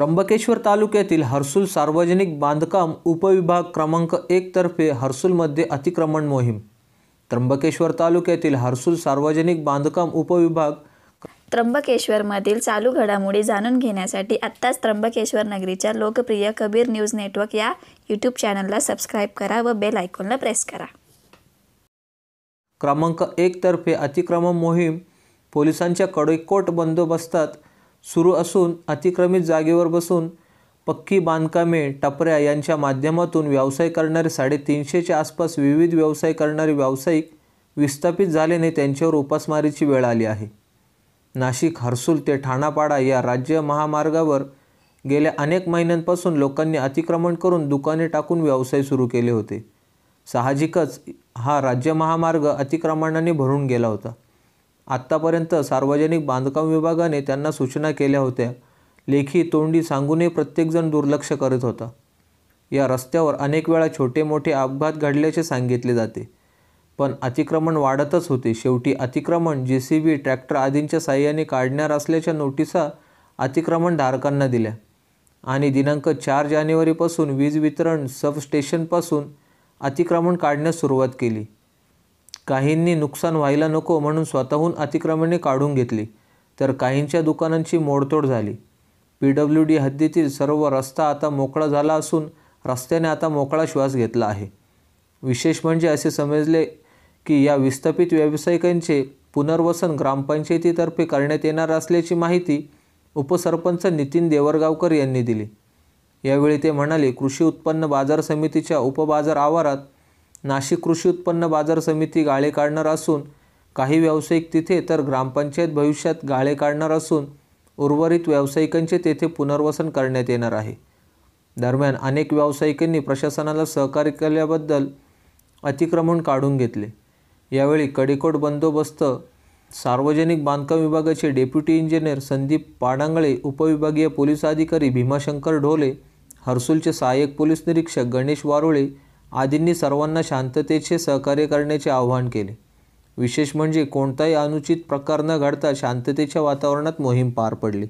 त्र्यंबकेश्वर तालुक्यातील हर्सुल सार्वजनिक बांधकाम उपविभाग क्रमांक एकतर्फे हर्सुलमध्ये अतिक्रमण मोहीम त्र्यंबकेश्वर तालुक्यातील हर्सुल सार्वजनिक बांधकाम उपविभाग त्र्यंबकेश्वरमधील चालू घडामोडी जाणून घेण्यासाठी आत्ताच त्र्यंबकेश्वर नगरीच्या लोकप्रिय कबीर न्यूज नेटवर्क या यूट्यूब चॅनलला सबस्क्राईब करा व बेल आयकॉनला प्रेस करा क्रमांक एकतर्फे अतिक्रमण मोहीम पोलिसांच्या कडकोट बंदोबस्तात सुरू असून अतिक्रमित जागेवर बसून पक्की बांधकामे टपऱ्या यांच्या माध्यमातून व्यवसाय करणारे साडेतीनशेच्या आसपास विविध व्यवसाय करणारे व्यावसायिक विस्थापित झाल्याने त्यांच्यावर उपासमारीची वेळ आली आहे नाशिक हर्सूल ते ठाणापाडा या राज्य महामार्गावर गेल्या अनेक महिन्यांपासून लोकांनी अतिक्रमण करून दुकाने टाकून व्यवसाय सुरू केले होते साहजिकच हा राज्य महामार्ग अतिक्रमणाने भरून गेला होता आत्तापर्यंत सार्वजनिक बांधकाम विभागाने त्यांना सूचना केल्या होत्या लेखी तोंडी सांगूनही प्रत्येकजण दुर्लक्ष करत होता या रस्त्यावर अनेक वेळा छोटे मोठे अपघात घडल्याचे सांगितले जाते पण अतिक्रमण वाढतच होते शेवटी अतिक्रमण जे सी बी ट्रॅक्टर आदींच्या साह्याने काढणार असल्याच्या नोटिसा धारकांना दिल्या आणि दिनांक चार जानेवारीपासून वीज वितरण सबस्टेशनपासून अतिक्रमण काढण्यास सुरुवात केली काहींनी नुकसान व्हायला नको म्हणून स्वतःहून अतिक्रमणे काढून घेतली तर काहींच्या दुकानांची मोडतोड झाली पी डब्ल्यू डी हद्दीतील सर्व रस्ता आता मोकळा झाला असून रस्त्याने आता मोकळा श्वास घेतला आहे विशेष म्हणजे असे समजले की या विस्थापित व्यावसायिकांचे पुनर्वसन ग्रामपंचायतीतर्फे करण्यात येणार असल्याची माहिती उपसरपंच नितीन देवरगावकर यांनी दिली यावेळी ते म्हणाले कृषी उत्पन्न बाजार समितीच्या उपबाजार आवारात नाशिक कृषी उत्पन्न बाजार समिती गाळे काढणार असून काही व्यावसायिक तिथे तर ग्रामपंचायत भविष्यात गाळे काढणार असून उर्वरित व्यावसायिकांचे तेथे पुनर्वसन करण्यात येणार आहे दरम्यान अनेक व्यावसायिकांनी प्रशासनाला सहकार्य केल्याबद्दल अतिक्रमण काढून घेतले यावेळी कडेकोट बंदोबस्त सार्वजनिक बांधकाम विभागाचे डेप्युटी इंजिनियर संदीप पाडांगळे उपविभागीय पोलीस अधिकारी भीमाशंकर ढोले हर्सूलचे सहाय्यक पोलीस निरीक्षक गणेश वारुळे आदींनी सर्वांना शांततेचे सहकार्य करण्याचे आवाहन केले विशेष म्हणजे कोणताही अनुचित प्रकार न घडता शांततेच्या वातावरणात मोहीम पार पडली